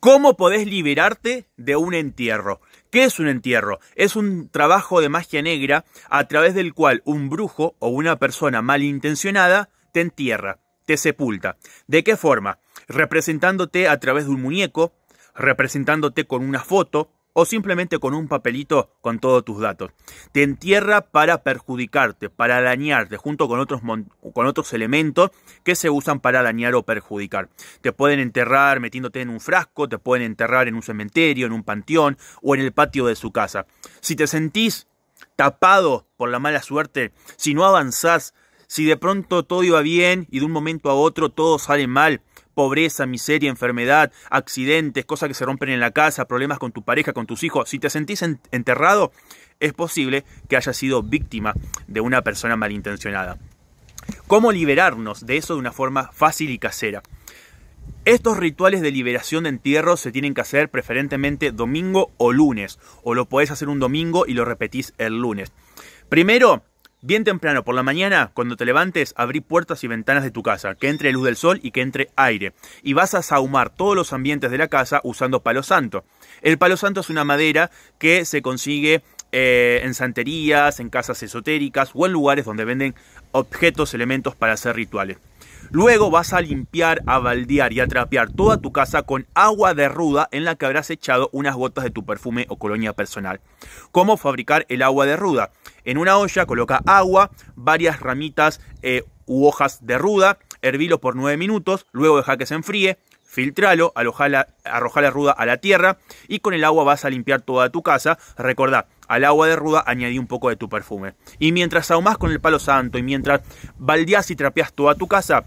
¿Cómo podés liberarte de un entierro? ¿Qué es un entierro? Es un trabajo de magia negra a través del cual un brujo o una persona malintencionada te entierra, te sepulta. ¿De qué forma? Representándote a través de un muñeco, representándote con una foto, o simplemente con un papelito con todos tus datos. Te entierra para perjudicarte, para dañarte, junto con otros, con otros elementos que se usan para dañar o perjudicar. Te pueden enterrar metiéndote en un frasco, te pueden enterrar en un cementerio, en un panteón o en el patio de su casa. Si te sentís tapado por la mala suerte, si no avanzás, si de pronto todo iba bien y de un momento a otro todo sale mal, pobreza, miseria, enfermedad, accidentes, cosas que se rompen en la casa, problemas con tu pareja, con tus hijos, si te sentís enterrado, es posible que hayas sido víctima de una persona malintencionada. ¿Cómo liberarnos de eso de una forma fácil y casera? Estos rituales de liberación de entierro se tienen que hacer preferentemente domingo o lunes, o lo podés hacer un domingo y lo repetís el lunes. Primero, Bien temprano por la mañana, cuando te levantes, abrí puertas y ventanas de tu casa, que entre luz del sol y que entre aire. Y vas a sahumar todos los ambientes de la casa usando palo santo. El palo santo es una madera que se consigue eh, en santerías, en casas esotéricas o en lugares donde venden objetos, elementos para hacer rituales. Luego vas a limpiar, a baldear y a trapear toda tu casa con agua de ruda en la que habrás echado unas gotas de tu perfume o colonia personal. ¿Cómo fabricar el agua de ruda? En una olla coloca agua, varias ramitas eh, u hojas de ruda, hervilo por 9 minutos, luego deja que se enfríe, filtralo, arroja la ruda a la tierra y con el agua vas a limpiar toda tu casa. Recordá, al agua de ruda añadí un poco de tu perfume. Y mientras ahumás con el palo santo y mientras baldeás y trapeás toda tu casa,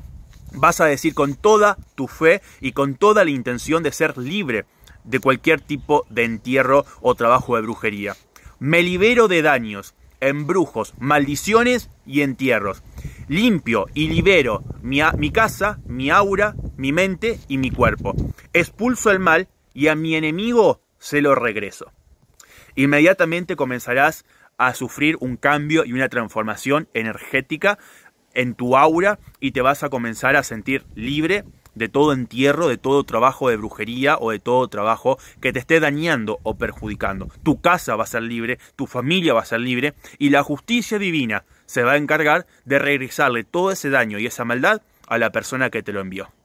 vas a decir con toda tu fe y con toda la intención de ser libre de cualquier tipo de entierro o trabajo de brujería. Me libero de daños, embrujos, maldiciones y entierros. Limpio y libero mi, mi, casa, mi aura, mi mente y mi cuerpo. Expulso el mal y a mi enemigo se lo regreso inmediatamente comenzarás a sufrir un cambio y una transformación energética en tu aura y te vas a comenzar a sentir libre de todo entierro, de todo trabajo de brujería o de todo trabajo que te esté dañando o perjudicando. Tu casa va a ser libre, tu familia va a ser libre y la justicia divina se va a encargar de regresarle todo ese daño y esa maldad a la persona que te lo envió.